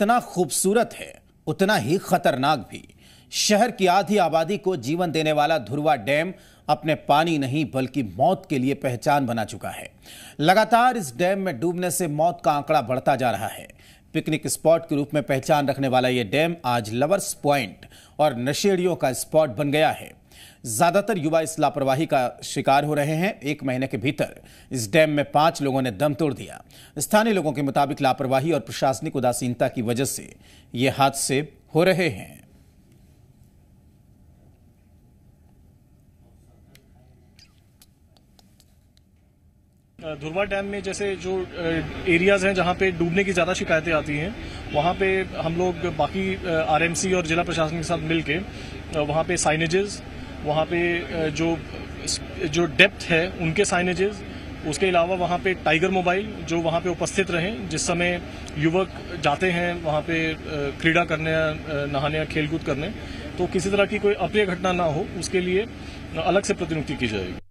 जितना खूबसूरत है उतना ही खतरनाक भी शहर की आधी आबादी को जीवन देने वाला धुरवा डैम अपने पानी नहीं बल्कि मौत के लिए पहचान बना चुका है लगातार इस डैम में डूबने से मौत का आंकड़ा बढ़ता जा रहा है पिकनिक स्पॉट के रूप में पहचान रखने वाला यह डैम आज लवर्स पॉइंट और नशेड़ियों का स्पॉट बन गया है ज्यादातर युवा इस लापरवाही का शिकार हो रहे हैं एक महीने के भीतर इस डैम में पांच लोगों ने दम तोड़ दिया स्थानीय लोगों के मुताबिक लापरवाही और प्रशासनिक उदासीनता की वजह से ये हादसे हो रहे हैं धुरवा डैम में जैसे जो एरियाज़ हैं जहाँ पे डूबने की ज़्यादा शिकायतें आती हैं वहाँ पे हम लोग बाकी आरएमसी और जिला प्रशासन के साथ मिलके वहाँ पे साइनेजेस वहाँ पे जो जो डेप्थ है उनके साइनेजेज़ उसके अलावा वहाँ पे टाइगर मोबाइल जो वहाँ पे उपस्थित रहें जिस समय युवक जाते हैं वहाँ पे क्रीड़ा करने नहाने या खेलकूद करने तो किसी तरह की कोई अप्रिय घटना ना हो उसके लिए अलग से प्रतिनियुक्ति की जाएगी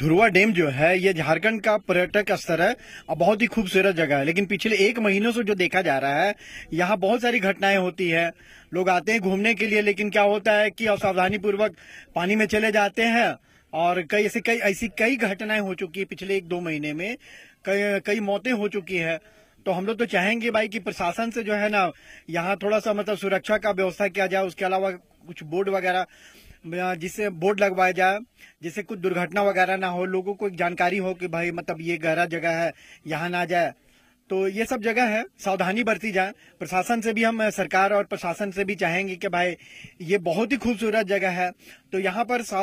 धुरवा डैम जो है ये झारखंड का पर्यटक स्थल है और बहुत ही खूबसूरत जगह है लेकिन पिछले एक महीनों से जो देखा जा रहा है यहाँ बहुत सारी घटनाएं होती है लोग आते हैं घूमने के लिए लेकिन क्या होता है कि असावधानी पूर्वक पानी में चले जाते हैं और कई ऐसी कई ऐसी कई घटनाएं हो चुकी है पिछले एक दो महीने में कई कई मौतें हो चुकी है तो हम लोग तो चाहेंगे भाई कि प्रशासन से जो है ना यहाँ थोड़ा सा मतलब सुरक्षा का व्यवस्था किया जाए उसके अलावा कुछ बोर्ड वगैरह जिससे बोर्ड लगवाया जाए जिससे कुछ दुर्घटना वगैरह ना हो लोगों को एक जानकारी हो कि भाई मतलब ये गहरा जगह है यहाँ ना जाए तो ये सब जगह है सावधानी बरती जाए प्रशासन से भी हम सरकार और प्रशासन से भी चाहेंगे कि भाई ये बहुत ही खूबसूरत जगह है तो यहाँ पर